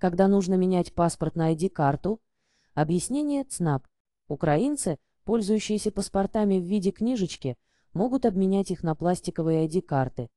Когда нужно менять паспорт на ID-карту? Объяснение ЦНАП. Украинцы, пользующиеся паспортами в виде книжечки, могут обменять их на пластиковые ID-карты.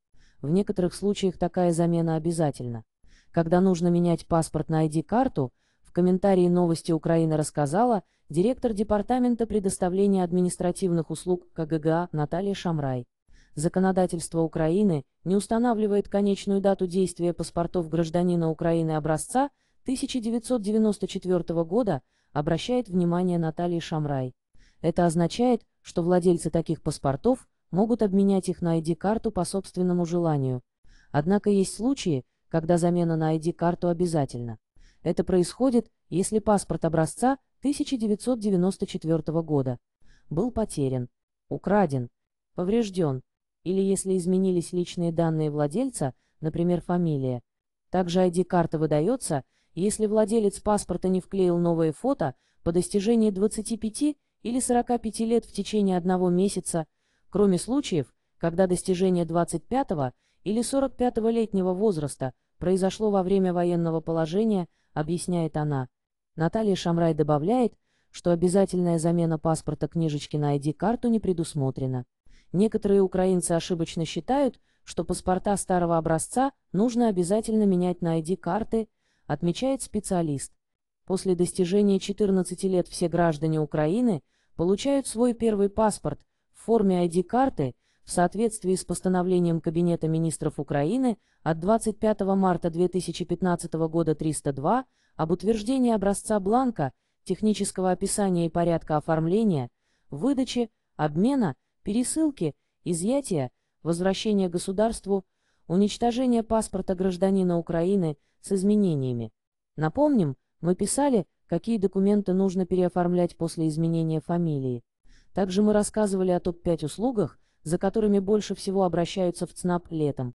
В некоторых случаях такая замена обязательна. Когда нужно менять паспорт на ID-карту, в комментарии новости Украины рассказала директор Департамента предоставления административных услуг КГГА Наталья Шамрай законодательство Украины не устанавливает конечную дату действия паспортов гражданина Украины образца 1994 года, обращает внимание Наталья Шамрай. Это означает, что владельцы таких паспортов могут обменять их на ID-карту по собственному желанию. Однако есть случаи, когда замена на ID-карту обязательна. Это происходит, если паспорт образца 1994 года был потерян, украден, поврежден, или если изменились личные данные владельца, например, фамилия. Также ID-карта выдается, если владелец паспорта не вклеил новое фото по достижении 25 или 45 лет в течение одного месяца, кроме случаев, когда достижение 25 или 45-летнего возраста произошло во время военного положения, объясняет она. Наталья Шамрай добавляет, что обязательная замена паспорта книжечки на ID-карту не предусмотрена. Некоторые украинцы ошибочно считают, что паспорта старого образца нужно обязательно менять на ID-карты, отмечает специалист. После достижения 14 лет все граждане Украины получают свой первый паспорт в форме ID-карты в соответствии с постановлением Кабинета министров Украины от 25 марта 2015 года 302 об утверждении образца бланка, технического описания и порядка оформления, выдачи, обмена Пересылки, изъятия, возвращение государству, уничтожение паспорта гражданина Украины с изменениями. Напомним, мы писали, какие документы нужно переоформлять после изменения фамилии. Также мы рассказывали о топ-5 услугах, за которыми больше всего обращаются в ЦНАП летом.